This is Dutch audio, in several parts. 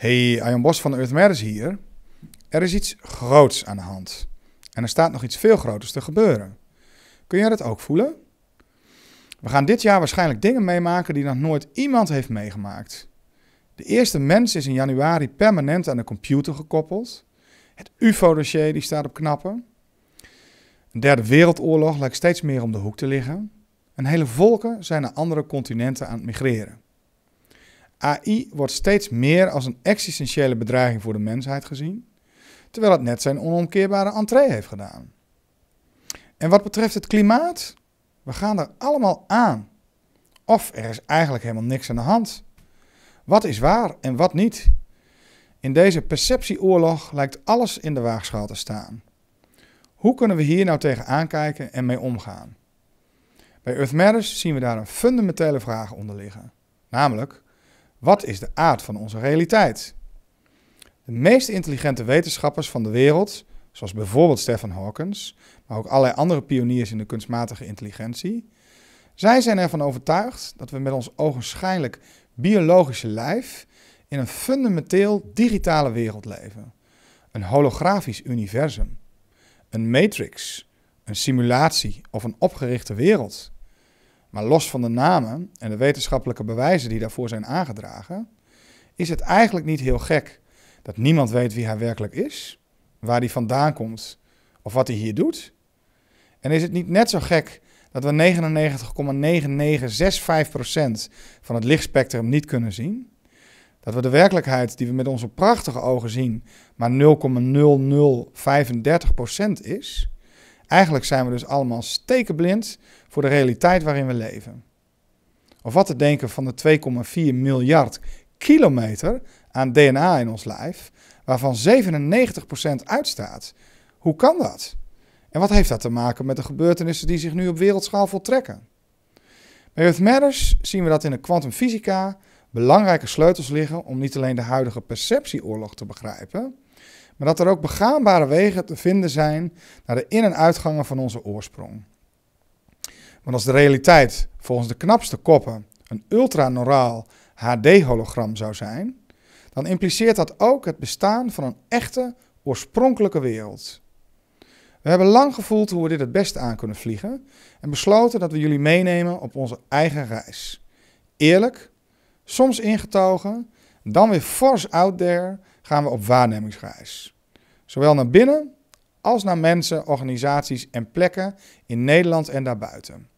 hey, Arjan Bos van Earth Matters hier. Er is iets groots aan de hand. En er staat nog iets veel groters te gebeuren. Kun jij dat ook voelen? We gaan dit jaar waarschijnlijk dingen meemaken die nog nooit iemand heeft meegemaakt. De eerste mens is in januari permanent aan de computer gekoppeld. Het UFO-dossier die staat op knappen. Een derde wereldoorlog lijkt steeds meer om de hoek te liggen. En hele volken zijn naar andere continenten aan het migreren. AI wordt steeds meer als een existentiële bedreiging voor de mensheid gezien, terwijl het net zijn onomkeerbare entree heeft gedaan. En wat betreft het klimaat, we gaan er allemaal aan. Of er is eigenlijk helemaal niks aan de hand. Wat is waar en wat niet? In deze perceptieoorlog lijkt alles in de waagschaal te staan. Hoe kunnen we hier nou tegen aankijken en mee omgaan? Bij Earth Matters zien we daar een fundamentele vraag onder liggen. Namelijk, wat is de aard van onze realiteit? De meest intelligente wetenschappers van de wereld, zoals bijvoorbeeld Stefan Hawkins, maar ook allerlei andere pioniers in de kunstmatige intelligentie, zij zijn ervan overtuigd dat we met ons ogenschijnlijk biologische lijf in een fundamenteel digitale wereld leven. Een holografisch universum, een matrix, een simulatie of een opgerichte wereld. Maar los van de namen en de wetenschappelijke bewijzen die daarvoor zijn aangedragen, is het eigenlijk niet heel gek dat niemand weet wie hij werkelijk is, waar hij vandaan komt of wat hij hier doet. En is het niet net zo gek dat we 99,9965% van het lichtspectrum niet kunnen zien? Dat we de werkelijkheid die we met onze prachtige ogen zien maar 0,0035% is? Eigenlijk zijn we dus allemaal stekenblind voor de realiteit waarin we leven. Of wat te denken van de 2,4 miljard kilometer aan DNA in ons lijf, waarvan 97% uitstaat. Hoe kan dat? En wat heeft dat te maken met de gebeurtenissen die zich nu op wereldschaal voltrekken? Bij Earth Matters zien we dat in de kwantumfysica belangrijke sleutels liggen om niet alleen de huidige perceptieoorlog te begrijpen, maar dat er ook begaanbare wegen te vinden zijn naar de in- en uitgangen van onze oorsprong. Want als de realiteit volgens de knapste koppen een ultranoraal HD-hologram zou zijn, dan impliceert dat ook het bestaan van een echte oorspronkelijke wereld. We hebben lang gevoeld hoe we dit het beste aan kunnen vliegen en besloten dat we jullie meenemen op onze eigen reis. Eerlijk, soms ingetogen, dan weer force out there gaan we op waarnemingsreis. Zowel naar binnen als naar mensen, organisaties en plekken in Nederland en daarbuiten.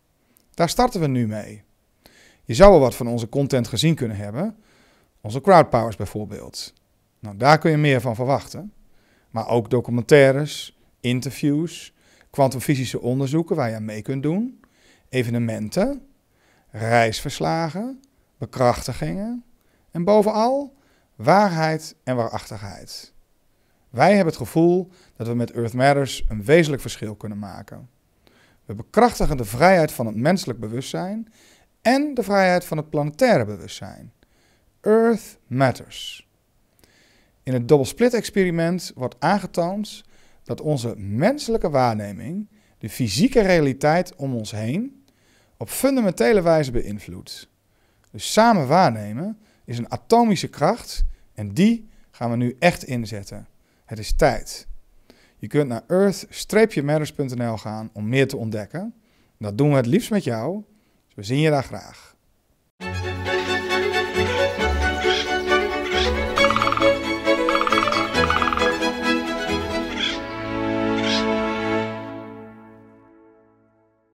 Daar starten we nu mee. Je zou wel wat van onze content gezien kunnen hebben. Onze crowdpowers bijvoorbeeld. Nou, daar kun je meer van verwachten. Maar ook documentaires, interviews, kwantumfysische onderzoeken waar je aan mee kunt doen, evenementen, reisverslagen, bekrachtigingen en bovenal Waarheid en waarachtigheid. Wij hebben het gevoel dat we met Earth Matters een wezenlijk verschil kunnen maken. We bekrachtigen de vrijheid van het menselijk bewustzijn en de vrijheid van het planetaire bewustzijn. Earth Matters. In het split experiment wordt aangetoond dat onze menselijke waarneming de fysieke realiteit om ons heen op fundamentele wijze beïnvloedt. Dus samen waarnemen is een atomische kracht en die gaan we nu echt inzetten. Het is tijd. Je kunt naar earth-matters.nl gaan om meer te ontdekken. Dat doen we het liefst met jou. Dus we zien je daar graag.